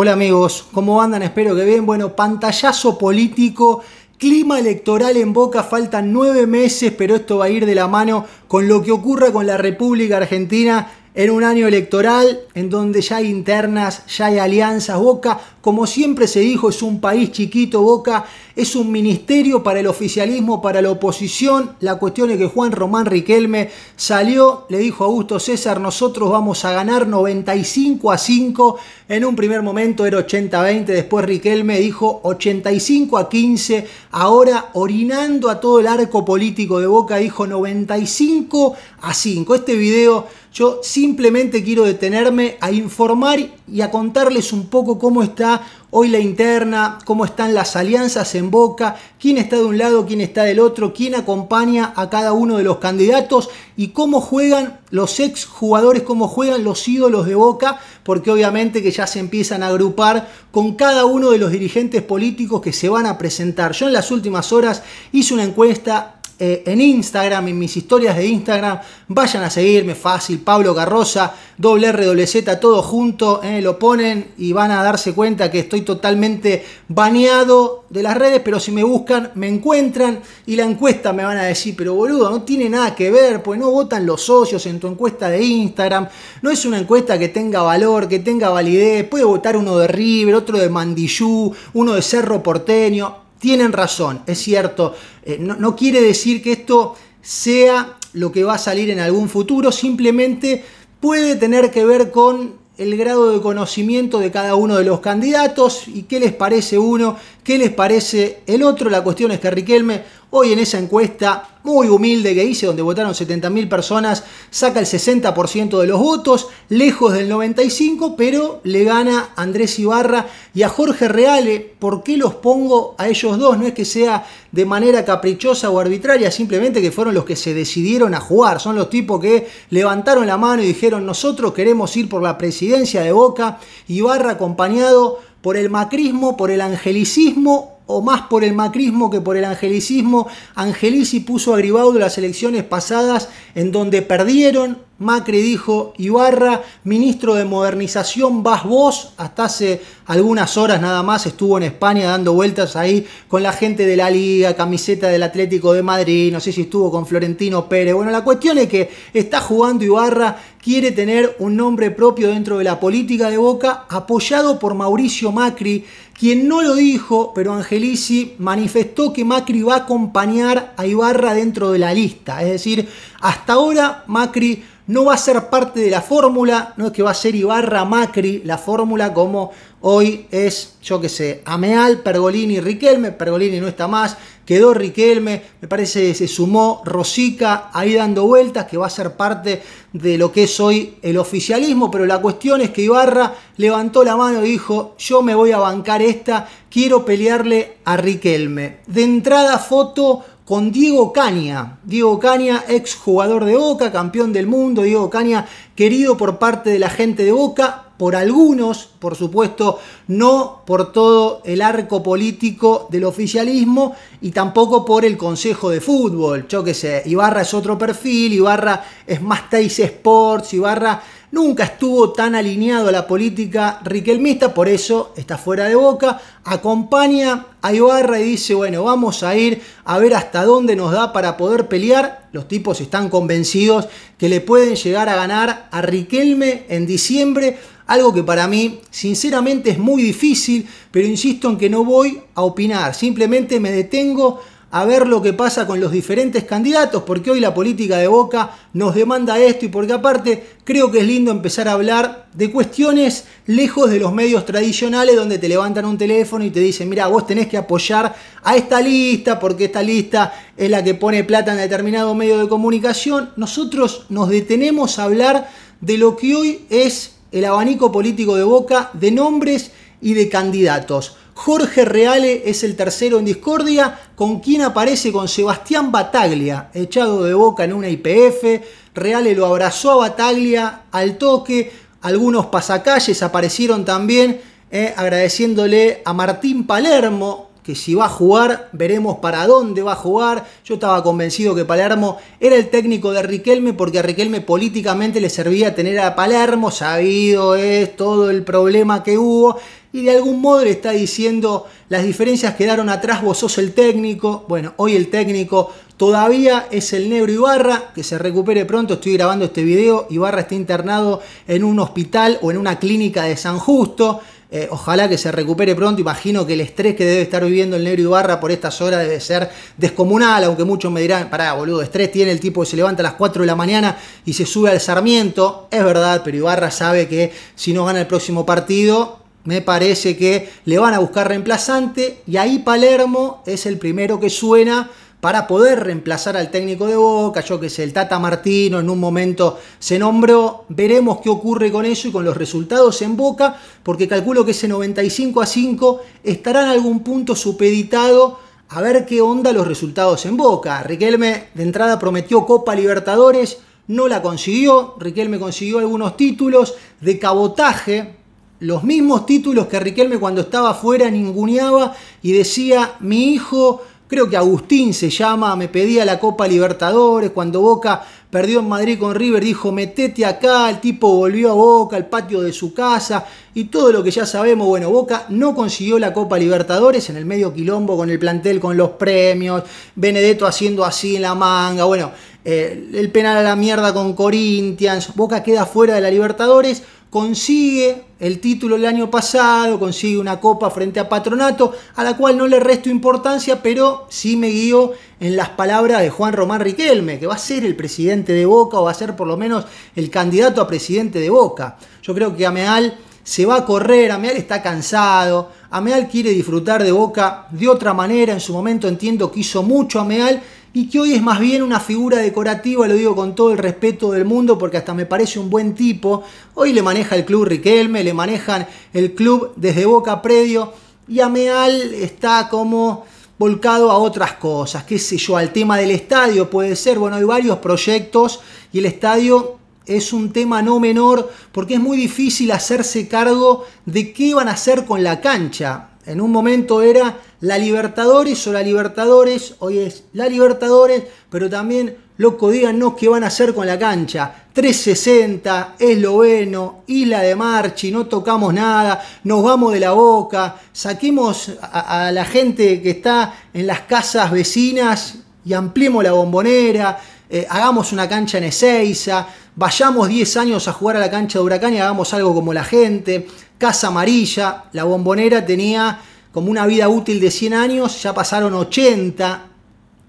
Hola amigos, ¿cómo andan? Espero que bien. Bueno, pantallazo político, clima electoral en boca, faltan nueve meses, pero esto va a ir de la mano con lo que ocurra con la República Argentina en un año electoral en donde ya hay internas, ya hay alianzas. Boca, como siempre se dijo, es un país chiquito, Boca es un ministerio para el oficialismo, para la oposición. La cuestión es que Juan Román Riquelme salió, le dijo a Augusto César, nosotros vamos a ganar 95 a 5. En un primer momento era 80-20, después Riquelme dijo 85 a 15. Ahora, orinando a todo el arco político de Boca, dijo 95 a 5. Este video yo simplemente quiero detenerme a informar y a contarles un poco cómo está hoy la interna, cómo están las alianzas en Boca, quién está de un lado, quién está del otro, quién acompaña a cada uno de los candidatos y cómo juegan los ex jugadores, cómo juegan los ídolos de Boca, porque obviamente que ya se empiezan a agrupar con cada uno de los dirigentes políticos que se van a presentar. Yo en las últimas horas hice una encuesta eh, en Instagram, en mis historias de Instagram. Vayan a seguirme, fácil, Pablo Carroza, doble R, Z, todo junto. Eh, lo ponen y van a darse cuenta que estoy totalmente baneado de las redes, pero si me buscan, me encuentran y la encuesta me van a decir, pero boludo, no tiene nada que ver, pues no votan los socios en tu encuesta de Instagram. No es una encuesta que tenga valor, que tenga validez. Puede votar uno de River, otro de Mandillú, uno de Cerro Porteño tienen razón, es cierto. Eh, no, no, quiere decir que esto sea lo que va a salir en algún futuro, simplemente puede tener que ver con el grado de conocimiento de cada uno de los candidatos y qué les parece uno, qué les parece el otro. La cuestión es que Riquelme Hoy en esa encuesta muy humilde que hice, donde votaron 70.000 personas, saca el 60% de los votos, lejos del 95%, pero le gana Andrés Ibarra y a Jorge Reale. ¿Por qué los pongo a ellos dos? No es que sea de manera caprichosa o arbitraria, simplemente que fueron los que se decidieron a jugar. Son los tipos que levantaron la mano y dijeron, nosotros queremos ir por la presidencia de Boca, Ibarra acompañado por el macrismo, por el angelicismo o más por el macrismo que por el angelicismo. Angelici puso a las elecciones pasadas en donde perdieron Macri dijo, Ibarra, ministro de modernización, vas vos. Hasta hace algunas horas nada más estuvo en España dando vueltas ahí con la gente de la liga, camiseta del Atlético de Madrid, no sé si estuvo con Florentino Pérez. Bueno, la cuestión es que está jugando Ibarra, quiere tener un nombre propio dentro de la política de Boca, apoyado por Mauricio Macri, quien no lo dijo, pero Angelici manifestó que Macri va a acompañar a Ibarra dentro de la lista. Es decir, hasta ahora Macri no va a ser parte de la fórmula, no es que va a ser Ibarra Macri la fórmula como hoy es, yo que sé, Ameal, Pergolini, Riquelme, Pergolini no está más, quedó Riquelme, me parece se sumó Rosica ahí dando vueltas, que va a ser parte de lo que es hoy el oficialismo, pero la cuestión es que Ibarra levantó la mano y dijo, yo me voy a bancar esta, quiero pelearle a Riquelme. De entrada foto con Diego Caña. Diego Caña, ex jugador de Boca, campeón del mundo. Diego Caña, querido por parte de la gente de Boca, por algunos, por supuesto, no por todo el arco político del oficialismo y tampoco por el Consejo de Fútbol. Yo qué sé, Ibarra es otro perfil, Ibarra es más Teis Sports, Ibarra nunca estuvo tan alineado a la política riquelmista, por eso está fuera de boca, acompaña a Ibarra y dice, bueno, vamos a ir a ver hasta dónde nos da para poder pelear. Los tipos están convencidos que le pueden llegar a ganar a Riquelme en diciembre, algo que para mí sinceramente es muy difícil, pero insisto en que no voy a opinar, simplemente me detengo a ver lo que pasa con los diferentes candidatos, porque hoy la política de Boca nos demanda esto y porque aparte creo que es lindo empezar a hablar de cuestiones lejos de los medios tradicionales donde te levantan un teléfono y te dicen, mira, vos tenés que apoyar a esta lista porque esta lista es la que pone plata en determinado medio de comunicación. Nosotros nos detenemos a hablar de lo que hoy es el abanico político de Boca de nombres y de candidatos. Jorge Reale es el tercero en discordia, con quien aparece con Sebastián Bataglia, echado de boca en una IPF. Reale lo abrazó a Bataglia al toque. Algunos pasacalles aparecieron también eh, agradeciéndole a Martín Palermo, que si va a jugar, veremos para dónde va a jugar. Yo estaba convencido que Palermo era el técnico de Riquelme porque a Riquelme políticamente le servía tener a Palermo, sabido es todo el problema que hubo. Y de algún modo le está diciendo, las diferencias quedaron atrás, vos sos el técnico. Bueno, hoy el técnico todavía es el negro Ibarra, que se recupere pronto, estoy grabando este video. Ibarra está internado en un hospital o en una clínica de San Justo. Eh, ojalá que se recupere pronto. Imagino que el estrés que debe estar viviendo el negro Ibarra por estas horas debe ser descomunal, aunque muchos me dirán, pará, boludo, estrés tiene el tipo que se levanta a las 4 de la mañana y se sube al Sarmiento. Es verdad, pero Ibarra sabe que si no gana el próximo partido, me parece que le van a buscar reemplazante y ahí Palermo es el primero que suena para poder reemplazar al técnico de Boca, yo que sé, el Tata Martino en un momento se nombró, veremos qué ocurre con eso y con los resultados en Boca, porque calculo que ese 95 a 5 estará en algún punto supeditado a ver qué onda los resultados en Boca. Riquelme de entrada prometió Copa Libertadores, no la consiguió, Riquelme consiguió algunos títulos de cabotaje, los mismos títulos que Riquelme cuando estaba afuera ninguneaba y decía, mi hijo creo que Agustín se llama, me pedía la Copa Libertadores, cuando Boca perdió en Madrid con River, dijo, metete acá, el tipo volvió a Boca, al patio de su casa, y todo lo que ya sabemos, bueno, Boca no consiguió la Copa Libertadores en el medio quilombo con el plantel, con los premios, Benedetto haciendo así en la manga, bueno, eh, el penal a la mierda con Corinthians, Boca queda fuera de la Libertadores, consigue el título el año pasado, consigue una copa frente a Patronato, a la cual no le resto importancia, pero sí me guío en las palabras de Juan Román Riquelme, que va a ser el presidente de Boca o va a ser por lo menos el candidato a presidente de Boca. Yo creo que Ameal se va a correr, Ameal está cansado, Ameal quiere disfrutar de Boca de otra manera, en su momento entiendo que hizo mucho Ameal y que hoy es más bien una figura decorativa, lo digo con todo el respeto del mundo porque hasta me parece un buen tipo, hoy le maneja el club Riquelme, le manejan el club desde Boca Predio y Ameal está como volcado a otras cosas, qué sé yo, al tema del estadio puede ser, bueno, hay varios proyectos y el estadio es un tema no menor porque es muy difícil hacerse cargo de qué van a hacer con la cancha. En un momento era la Libertadores o la Libertadores, hoy es la Libertadores, pero también, loco, díganos qué van a hacer con la cancha. 360, esloveno, Isla de Marchi, no tocamos nada, nos vamos de la boca, saquemos a, a la gente que está en las casas vecinas y ampliemos la bombonera eh, hagamos una cancha en Ezeiza, vayamos 10 años a jugar a la cancha de Huracán y hagamos algo como la gente. Casa Amarilla, la bombonera tenía como una vida útil de 100 años, ya pasaron 80,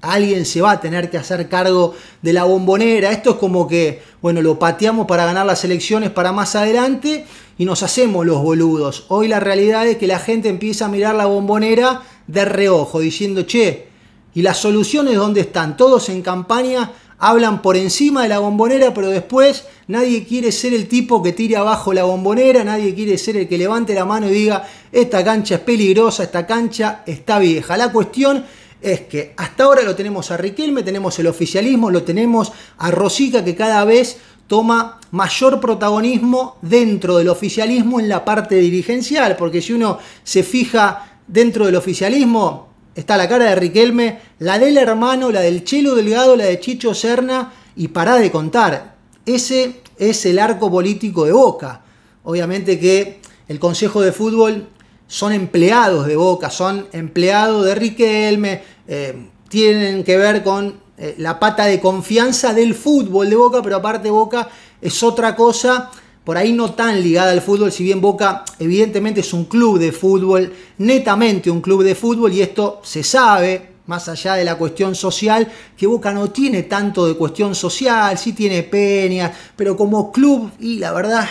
alguien se va a tener que hacer cargo de la bombonera. Esto es como que, bueno, lo pateamos para ganar las elecciones para más adelante y nos hacemos los boludos. Hoy la realidad es que la gente empieza a mirar la bombonera de reojo, diciendo, che, ¿y las soluciones dónde están? Todos en campaña hablan por encima de la bombonera, pero después nadie quiere ser el tipo que tire abajo la bombonera, nadie quiere ser el que levante la mano y diga, esta cancha es peligrosa, esta cancha está vieja. La cuestión es que hasta ahora lo tenemos a Riquelme, tenemos el oficialismo, lo tenemos a Rosica que cada vez toma mayor protagonismo dentro del oficialismo en la parte dirigencial, porque si uno se fija dentro del oficialismo, Está la cara de Riquelme, la del hermano, la del Chelo Delgado, la de Chicho Serna y pará de contar. Ese es el arco político de Boca. Obviamente que el Consejo de Fútbol son empleados de Boca, son empleados de Riquelme, eh, tienen que ver con eh, la pata de confianza del fútbol de Boca, pero aparte Boca es otra cosa por ahí no tan ligada al fútbol, si bien Boca evidentemente es un club de fútbol, netamente un club de fútbol, y esto se sabe, más allá de la cuestión social, que Boca no tiene tanto de cuestión social, sí tiene peñas, pero como club, y la verdad,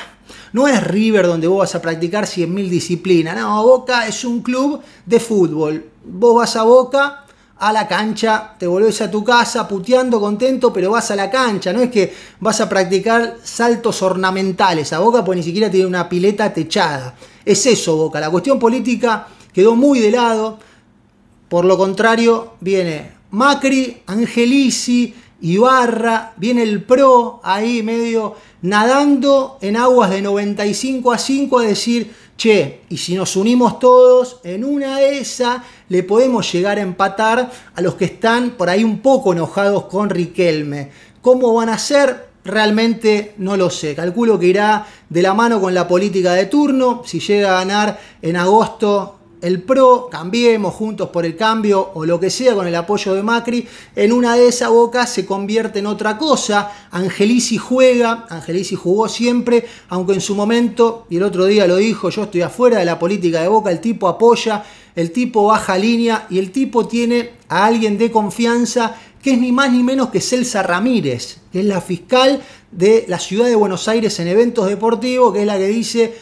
no es River donde vos vas a practicar 100.000 disciplinas, no, Boca es un club de fútbol, vos vas a Boca a la cancha, te volvés a tu casa puteando, contento, pero vas a la cancha, no es que vas a practicar saltos ornamentales a Boca, pues ni siquiera tiene una pileta techada. Es eso Boca, la cuestión política quedó muy de lado, por lo contrario viene Macri, Angelici, Ibarra, viene el PRO ahí medio nadando en aguas de 95 a 5 a decir che, y si nos unimos todos, en una de esas le podemos llegar a empatar a los que están por ahí un poco enojados con Riquelme. ¿Cómo van a ser? Realmente no lo sé. Calculo que irá de la mano con la política de turno. Si llega a ganar en agosto, el PRO, cambiemos juntos por el cambio o lo que sea con el apoyo de Macri, en una de esas bocas se convierte en otra cosa. Angelici juega, Angelici jugó siempre, aunque en su momento, y el otro día lo dijo, yo estoy afuera de la política de Boca, el tipo apoya, el tipo baja línea y el tipo tiene a alguien de confianza que es ni más ni menos que Celsa Ramírez, que es la fiscal de la ciudad de Buenos Aires en eventos deportivos, que es la que dice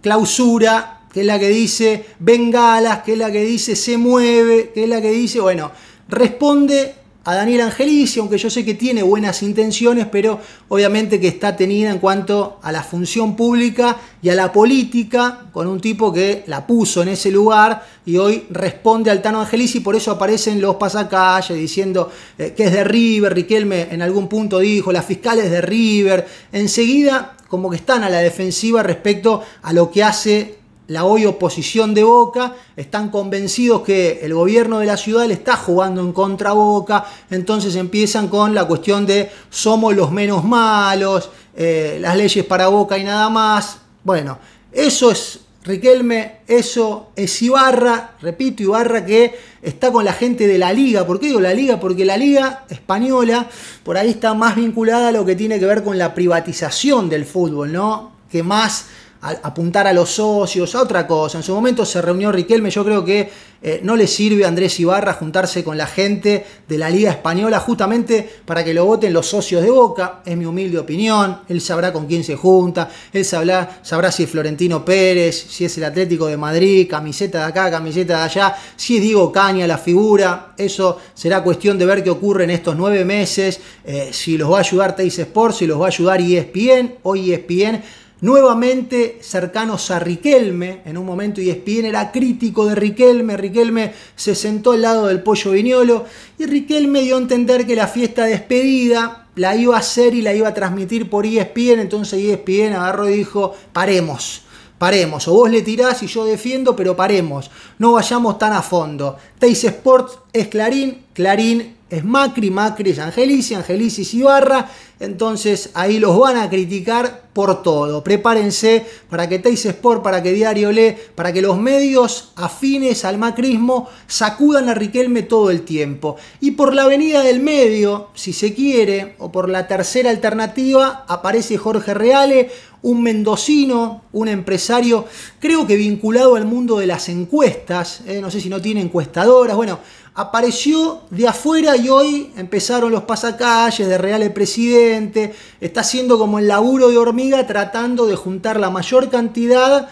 clausura que es la que dice bengalas, que es la que dice se mueve, que es la que dice, bueno, responde a Daniel Angelici, aunque yo sé que tiene buenas intenciones, pero obviamente que está tenida en cuanto a la función pública y a la política, con un tipo que la puso en ese lugar y hoy responde al Tano Angelici, por eso aparecen los pasacalles diciendo eh, que es de River, Riquelme en algún punto dijo, las fiscales de River, enseguida como que están a la defensiva respecto a lo que hace la hoy oposición de Boca, están convencidos que el gobierno de la ciudad le está jugando en contra Boca, entonces empiezan con la cuestión de somos los menos malos, eh, las leyes para Boca y nada más. Bueno, eso es Riquelme, eso es Ibarra, repito, Ibarra que está con la gente de la liga. ¿Por qué digo la liga? Porque la liga española por ahí está más vinculada a lo que tiene que ver con la privatización del fútbol, ¿no? Que más apuntar a los socios, a otra cosa. En su momento se reunió Riquelme, yo creo que eh, no le sirve a Andrés Ibarra juntarse con la gente de la Liga Española justamente para que lo voten los socios de Boca, es mi humilde opinión, él sabrá con quién se junta, él sabrá, sabrá si es Florentino Pérez, si es el Atlético de Madrid, camiseta de acá, camiseta de allá, si es Diego Caña la figura, eso será cuestión de ver qué ocurre en estos nueve meses, eh, si los va a ayudar Teis Sports, si los va a ayudar ESPN, hoy ESPN nuevamente cercanos a Riquelme. En un momento y e ESPN era crítico de Riquelme. Riquelme se sentó al lado del pollo viñolo y Riquelme dio a entender que la fiesta despedida la iba a hacer y la iba a transmitir por ESPN. Entonces ESPN agarró y dijo, paremos paremos. O vos le tirás y yo defiendo, pero paremos. No vayamos tan a fondo. Teis Sports es Clarín, Clarín es Macri, Macri es Angelici, Angelici es Ibarra. Entonces ahí los van a criticar por todo. Prepárense para que Teis Sport, para que Diario Le, para que los medios afines al macrismo sacudan a Riquelme todo el tiempo. Y por la avenida del medio, si se quiere, o por la tercera alternativa, aparece Jorge Reale, un mendocino, un empresario, creo que vinculado al mundo de las encuestas, ¿eh? no sé si no tiene encuestadoras, bueno, apareció de afuera y hoy empezaron los pasacalles de Reale Presidente está haciendo como el laburo de hormiga tratando de juntar la mayor cantidad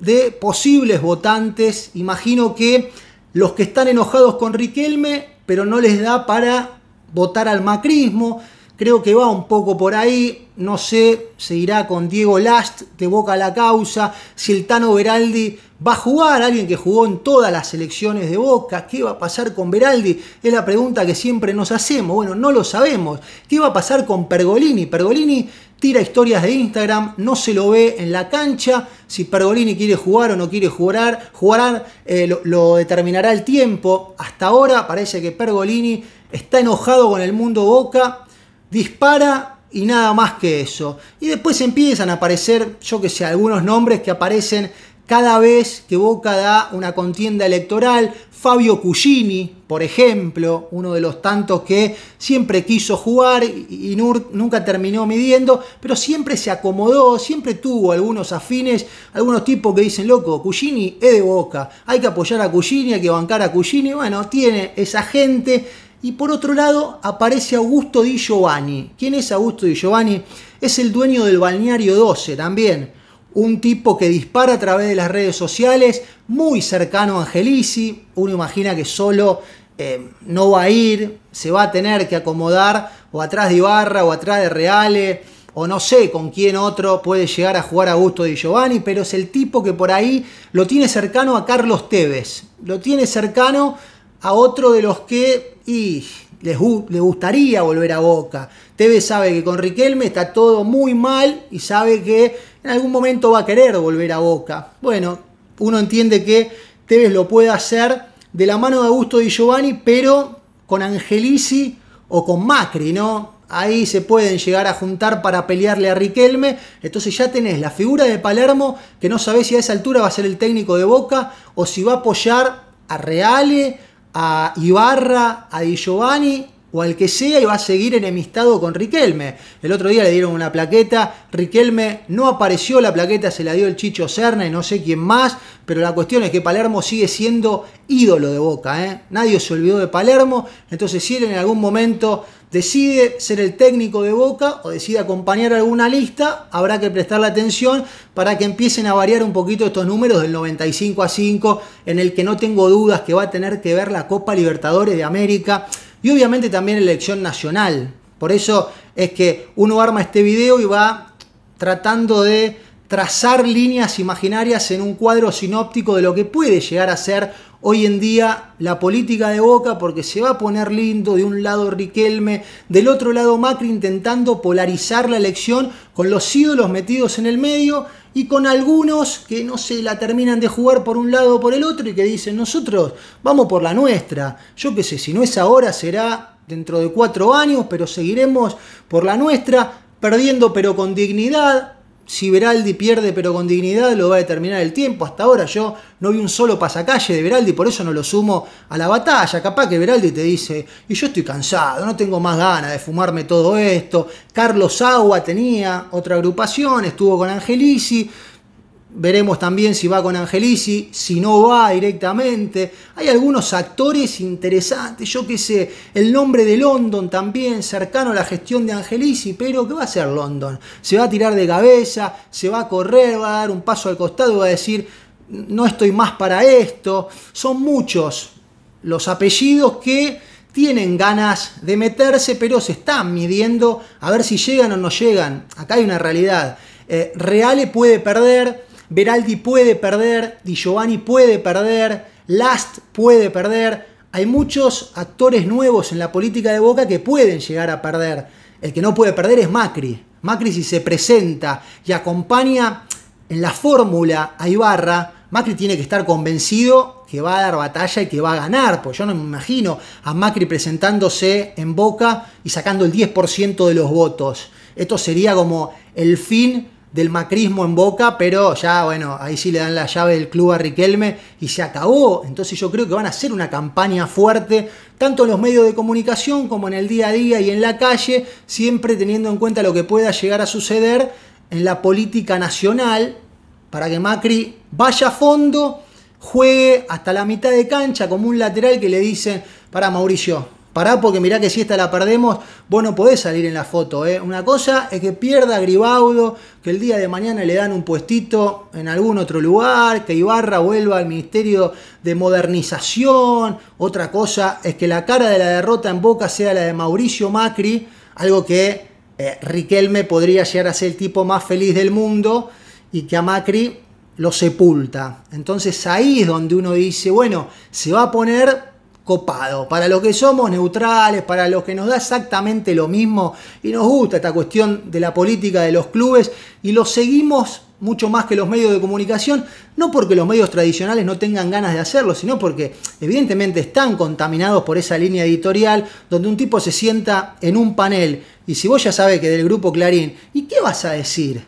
de posibles votantes. Imagino que los que están enojados con Riquelme, pero no les da para votar al macrismo, Creo que va un poco por ahí, no sé, seguirá con Diego Last de Boca a la Causa, si el Tano Veraldi va a jugar, alguien que jugó en todas las selecciones de Boca, ¿qué va a pasar con Veraldi? Es la pregunta que siempre nos hacemos, bueno, no lo sabemos. ¿Qué va a pasar con Pergolini? Pergolini tira historias de Instagram, no se lo ve en la cancha, si Pergolini quiere jugar o no quiere jugar, jugar eh, lo determinará el tiempo. Hasta ahora parece que Pergolini está enojado con el mundo Boca, dispara y nada más que eso. Y después empiezan a aparecer, yo que sé, algunos nombres que aparecen cada vez que Boca da una contienda electoral. Fabio Cugini, por ejemplo, uno de los tantos que siempre quiso jugar y nunca terminó midiendo, pero siempre se acomodó, siempre tuvo algunos afines, algunos tipos que dicen, loco, Cugini es de Boca, hay que apoyar a Cugini, hay que bancar a Cugini. Bueno, tiene esa gente y por otro lado aparece Augusto Di Giovanni. ¿Quién es Augusto Di Giovanni? Es el dueño del balneario 12 también. Un tipo que dispara a través de las redes sociales, muy cercano a Angelici. Uno imagina que solo eh, no va a ir, se va a tener que acomodar o atrás de Ibarra o atrás de Reale o no sé con quién otro puede llegar a jugar a Di Giovanni, pero es el tipo que por ahí lo tiene cercano a Carlos Tevez, lo tiene cercano a otro de los que y les, le gustaría volver a Boca. Tevez sabe que con Riquelme está todo muy mal y sabe que en algún momento va a querer volver a Boca. Bueno, uno entiende que Tevez lo puede hacer de la mano de Augusto Di Giovanni, pero con Angelici o con Macri, ¿no? Ahí se pueden llegar a juntar para pelearle a Riquelme. Entonces ya tenés la figura de Palermo, que no sabés si a esa altura va a ser el técnico de Boca o si va a apoyar a Reale a Ibarra, a Giovanni o al que sea y va a seguir enemistado con Riquelme. El otro día le dieron una plaqueta, Riquelme no apareció, la plaqueta se la dio el Chicho Cerna... y no sé quién más, pero la cuestión es que Palermo sigue siendo ídolo de Boca, ¿eh? nadie se olvidó de Palermo, entonces si él en algún momento decide ser el técnico de Boca o decide acompañar alguna lista, habrá que prestarle atención para que empiecen a variar un poquito estos números del 95 a 5, en el que no tengo dudas que va a tener que ver la Copa Libertadores de América. Y obviamente también elección nacional. Por eso es que uno arma este video y va tratando de trazar líneas imaginarias en un cuadro sinóptico de lo que puede llegar a ser hoy en día la política de Boca, porque se va a poner lindo de un lado Riquelme, del otro lado Macri intentando polarizar la elección con los ídolos metidos en el medio y con algunos que no se la terminan de jugar por un lado o por el otro y que dicen nosotros vamos por la nuestra. Yo qué sé, si no es ahora será dentro de cuatro años, pero seguiremos por la nuestra, perdiendo pero con dignidad, si Veraldi pierde pero con dignidad lo va a determinar el tiempo. Hasta ahora yo no vi un solo pasacalle de Veraldi, por eso no lo sumo a la batalla. Capaz que Veraldi te dice, y yo estoy cansado, no tengo más ganas de fumarme todo esto. Carlos Agua tenía otra agrupación, estuvo con Angelici. Veremos también si va con Angelici, si no va directamente. Hay algunos actores interesantes, yo qué sé, el nombre de London también, cercano a la gestión de Angelici, pero ¿qué va a hacer London? ¿Se va a tirar de cabeza? ¿Se va a correr? ¿Va a dar un paso al costado? ¿Va a decir, no estoy más para esto? Son muchos los apellidos que tienen ganas de meterse, pero se están midiendo a ver si llegan o no llegan. Acá hay una realidad. Eh, Reale puede perder. Beraldi puede perder, Di Giovanni puede perder, Last puede perder. Hay muchos actores nuevos en la política de Boca que pueden llegar a perder. El que no puede perder es Macri. Macri si se presenta y acompaña en la fórmula a Ibarra, Macri tiene que estar convencido que va a dar batalla y que va a ganar, Pues yo no me imagino a Macri presentándose en Boca y sacando el 10% de los votos. Esto sería como el fin del macrismo en boca, pero ya, bueno, ahí sí le dan la llave del club a Riquelme y se acabó. Entonces yo creo que van a hacer una campaña fuerte, tanto en los medios de comunicación como en el día a día y en la calle, siempre teniendo en cuenta lo que pueda llegar a suceder en la política nacional, para que Macri vaya a fondo, juegue hasta la mitad de cancha como un lateral que le dice, para Mauricio, Pará porque mirá que si esta la perdemos, vos no podés salir en la foto. ¿eh? Una cosa es que pierda Gribaudo, que el día de mañana le dan un puestito en algún otro lugar, que Ibarra vuelva al Ministerio de Modernización. Otra cosa es que la cara de la derrota en Boca sea la de Mauricio Macri, algo que eh, Riquelme podría llegar a ser el tipo más feliz del mundo y que a Macri lo sepulta. Entonces ahí es donde uno dice, bueno, se va a poner copado. Para los que somos neutrales, para los que nos da exactamente lo mismo y nos gusta esta cuestión de la política de los clubes y los seguimos mucho más que los medios de comunicación, no porque los medios tradicionales no tengan ganas de hacerlo, sino porque evidentemente están contaminados por esa línea editorial donde un tipo se sienta en un panel y si vos ya sabes que del grupo Clarín, ¿y qué vas a decir?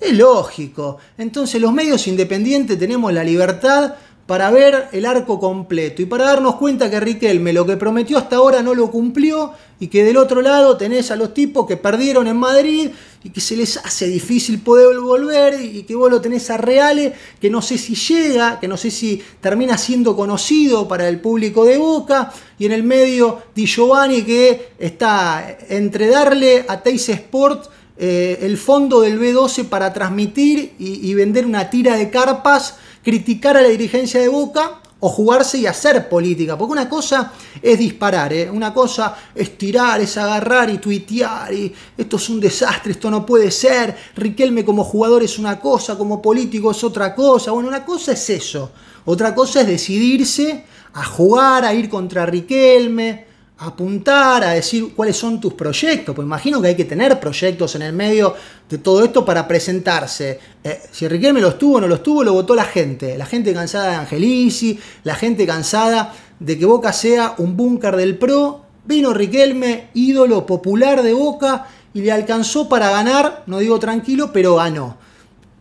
Es lógico. Entonces los medios independientes tenemos la libertad para ver el arco completo y para darnos cuenta que Riquelme lo que prometió hasta ahora no lo cumplió y que del otro lado tenés a los tipos que perdieron en Madrid y que se les hace difícil poder volver y que vos lo tenés a Reales que no sé si llega, que no sé si termina siendo conocido para el público de Boca y en el medio Di Giovanni que está entre darle a Teis Sport eh, el fondo del B12 para transmitir y vender una tira de carpas criticar a la dirigencia de Boca o jugarse y hacer política. Porque una cosa es disparar, ¿eh? una cosa es tirar, es agarrar y tuitear, esto es un desastre, esto no puede ser, Riquelme como jugador es una cosa, como político es otra cosa. Bueno, una cosa es eso, otra cosa es decidirse a jugar, a ir contra Riquelme, apuntar, a decir cuáles son tus proyectos, pues imagino que hay que tener proyectos en el medio de todo esto para presentarse. Eh, si Riquelme los tuvo o no los tuvo, lo votó la gente, la gente cansada de Angelici, la gente cansada de que Boca sea un búnker del PRO, vino Riquelme, ídolo popular de Boca, y le alcanzó para ganar, no digo tranquilo, pero ganó.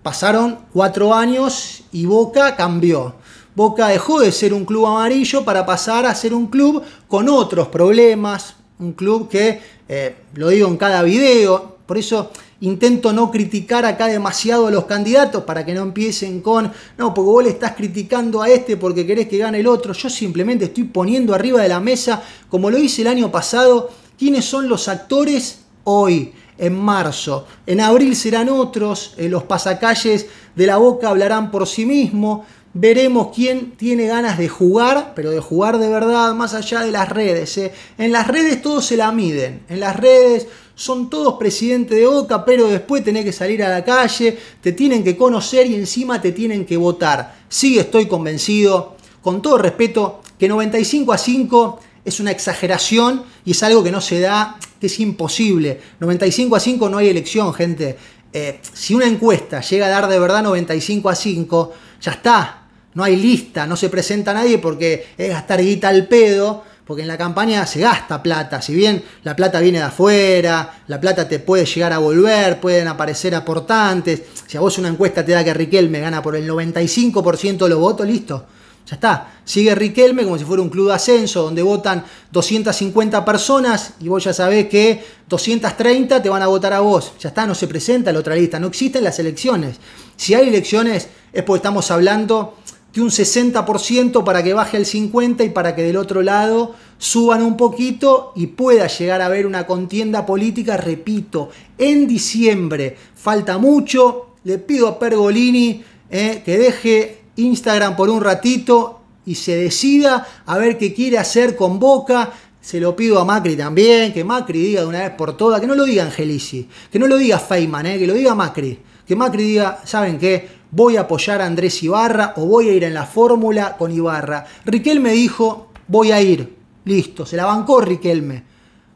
Pasaron cuatro años y Boca cambió. Boca dejó de ser un club amarillo para pasar a ser un club con otros problemas, un club que, eh, lo digo en cada video, por eso intento no criticar acá demasiado a los candidatos para que no empiecen con, no, porque vos le estás criticando a este porque querés que gane el otro, yo simplemente estoy poniendo arriba de la mesa, como lo hice el año pasado, quiénes son los actores hoy en marzo. En abril serán otros, eh, los pasacalles de la boca hablarán por sí mismos veremos quién tiene ganas de jugar, pero de jugar de verdad, más allá de las redes. ¿eh? En las redes todos se la miden, en las redes son todos presidente de OCA, pero después tenés que salir a la calle, te tienen que conocer y encima te tienen que votar. Sí, estoy convencido, con todo respeto, que 95 a 5 es una exageración y es algo que no se da, que es imposible. 95 a 5 no hay elección, gente. Eh, si una encuesta llega a dar de verdad 95 a 5, ya está, no hay lista, no se presenta nadie porque es gastar guita al pedo, porque en la campaña se gasta plata, si bien la plata viene de afuera, la plata te puede llegar a volver, pueden aparecer aportantes, si a vos una encuesta te da que Riquelme gana por el 95% de los votos, listo. Ya está, sigue Riquelme como si fuera un club de ascenso donde votan 250 personas y vos ya sabés que 230 te van a votar a vos. Ya está, no se presenta la otra lista, no existen las elecciones. Si hay elecciones es porque estamos hablando que un 60% para que baje el 50% y para que del otro lado suban un poquito y pueda llegar a haber una contienda política, repito, en diciembre. Falta mucho, le pido a Pergolini eh, que deje Instagram por un ratito y se decida a ver qué quiere hacer con Boca. Se lo pido a Macri también, que Macri diga de una vez por todas, que no lo diga Angelici, que no lo diga Feynman, eh, que lo diga Macri. Que Macri diga, ¿saben qué? voy a apoyar a Andrés Ibarra o voy a ir en la fórmula con Ibarra. Riquelme dijo, voy a ir. Listo, se la bancó Riquelme.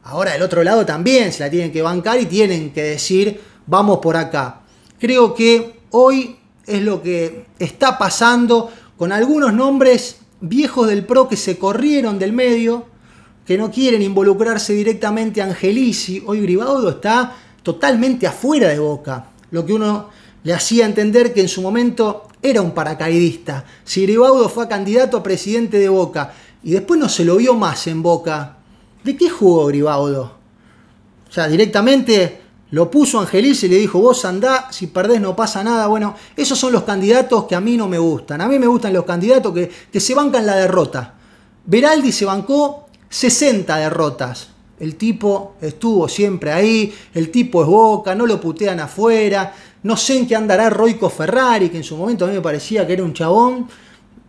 Ahora del otro lado también se la tienen que bancar y tienen que decir, vamos por acá. Creo que hoy es lo que está pasando con algunos nombres viejos del PRO que se corrieron del medio, que no quieren involucrarse directamente a Angelici. Hoy Gribaudo está totalmente afuera de Boca. Lo que uno le hacía entender que en su momento era un paracaidista. Gribaudo fue candidato a presidente de Boca y después no se lo vio más en Boca. ¿De qué jugó Gribaudo? O sea, directamente lo puso Angelis y le dijo, vos andá, si perdés no pasa nada. Bueno, esos son los candidatos que a mí no me gustan. A mí me gustan los candidatos que, que se bancan la derrota. Veraldi se bancó 60 derrotas. El tipo estuvo siempre ahí, el tipo es boca, no lo putean afuera. No sé en qué andará Roico Ferrari, que en su momento a mí me parecía que era un chabón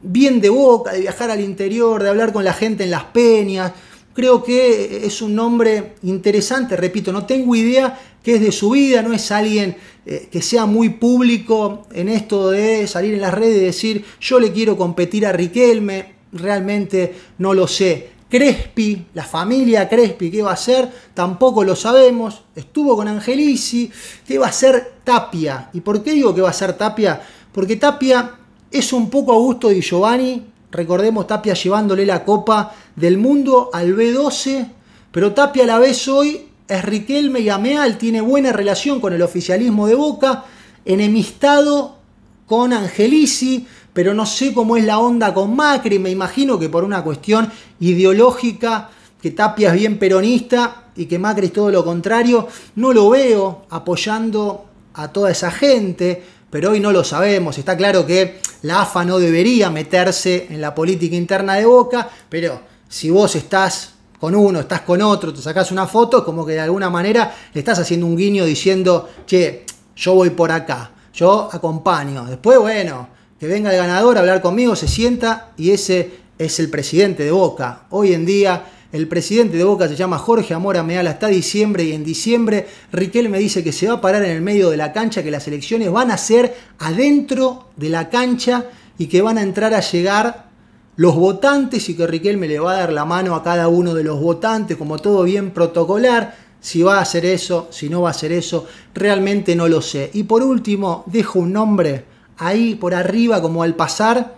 bien de boca, de viajar al interior, de hablar con la gente en las peñas. Creo que es un nombre interesante, repito, no tengo idea qué es de su vida, no es alguien eh, que sea muy público en esto de salir en las redes y decir yo le quiero competir a Riquelme, realmente no lo sé. Crespi, la familia Crespi, ¿qué va a hacer? Tampoco lo sabemos. Estuvo con Angelici. ¿Qué va a hacer Tapia? ¿Y por qué digo que va a ser Tapia? Porque Tapia es un poco a gusto de Giovanni. Recordemos Tapia llevándole la Copa del Mundo al B12. Pero Tapia a la vez hoy es Riquelme y Ameal. Tiene buena relación con el oficialismo de Boca. Enemistado con Angelici pero no sé cómo es la onda con Macri, me imagino que por una cuestión ideológica, que Tapia es bien peronista y que Macri es todo lo contrario, no lo veo apoyando a toda esa gente, pero hoy no lo sabemos, está claro que la AFA no debería meterse en la política interna de Boca, pero si vos estás con uno, estás con otro, te sacás una foto, como que de alguna manera le estás haciendo un guiño diciendo, che, yo voy por acá, yo acompaño. Después, bueno, que venga el ganador a hablar conmigo, se sienta y ese es el presidente de Boca. Hoy en día el presidente de Boca se llama Jorge Amora Meala hasta diciembre y en diciembre Riquel me dice que se va a parar en el medio de la cancha, que las elecciones van a ser adentro de la cancha y que van a entrar a llegar los votantes y que Riquel me le va a dar la mano a cada uno de los votantes, como todo bien protocolar. Si va a hacer eso, si no va a hacer eso, realmente no lo sé. Y por último, dejo un nombre ahí por arriba como al pasar,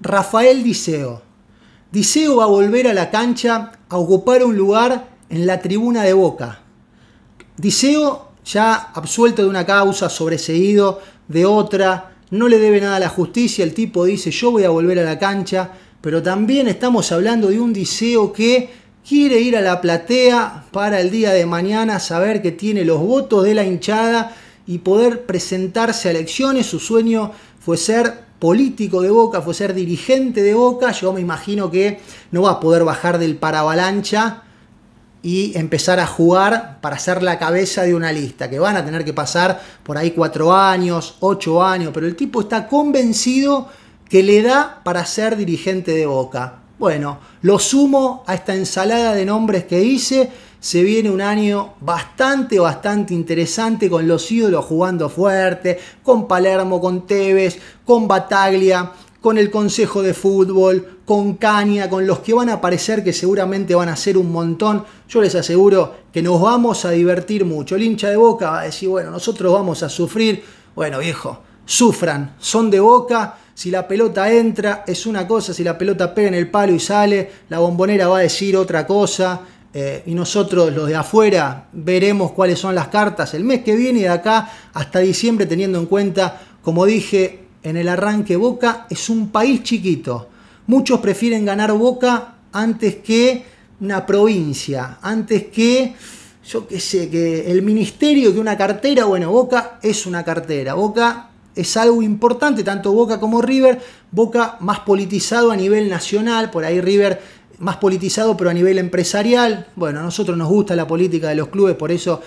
Rafael Diceo. Diceo va a volver a la cancha a ocupar un lugar en la tribuna de Boca. Diceo ya absuelto de una causa, sobreseído de otra, no le debe nada a la justicia, el tipo dice yo voy a volver a la cancha, pero también estamos hablando de un Diceo que quiere ir a la platea para el día de mañana saber que tiene los votos de la hinchada y poder presentarse a elecciones. Su sueño fue ser político de Boca, fue ser dirigente de Boca. Yo me imagino que no va a poder bajar del paravalancha y empezar a jugar para ser la cabeza de una lista, que van a tener que pasar por ahí cuatro años, ocho años, pero el tipo está convencido que le da para ser dirigente de Boca. Bueno, lo sumo a esta ensalada de nombres que hice se viene un año bastante, bastante interesante con los ídolos jugando fuerte, con Palermo, con Tevez, con Bataglia, con el Consejo de Fútbol, con Caña, con los que van a aparecer que seguramente van a ser un montón. Yo les aseguro que nos vamos a divertir mucho. El hincha de Boca va a decir, bueno, nosotros vamos a sufrir. Bueno, viejo, sufran, son de Boca. Si la pelota entra es una cosa, si la pelota pega en el palo y sale, la bombonera va a decir otra cosa. Eh, y nosotros los de afuera veremos cuáles son las cartas el mes que viene y de acá hasta diciembre teniendo en cuenta, como dije en el arranque, Boca es un país chiquito. Muchos prefieren ganar Boca antes que una provincia, antes que, yo qué sé, que el ministerio, que una cartera. Bueno, Boca es una cartera. Boca es algo importante, tanto Boca como River. Boca más politizado a nivel nacional, por ahí River más politizado, pero a nivel empresarial. Bueno, a nosotros nos gusta la política de los clubes, por eso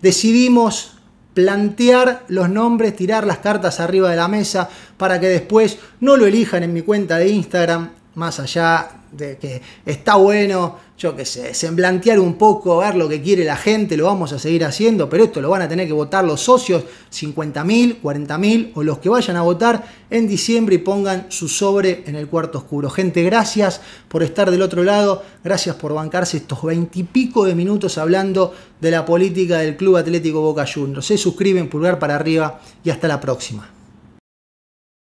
decidimos plantear los nombres, tirar las cartas arriba de la mesa para que después no lo elijan en mi cuenta de Instagram, más allá de que está bueno, yo qué sé, semblantear un poco, ver lo que quiere la gente, lo vamos a seguir haciendo, pero esto lo van a tener que votar los socios, 50.000, 40.000 o los que vayan a votar en diciembre y pongan su sobre en el cuarto oscuro. Gente, gracias por estar del otro lado, gracias por bancarse estos veintipico de minutos hablando de la política del Club Atlético Boca Juniors. Se suscriben, pulgar para arriba y hasta la próxima.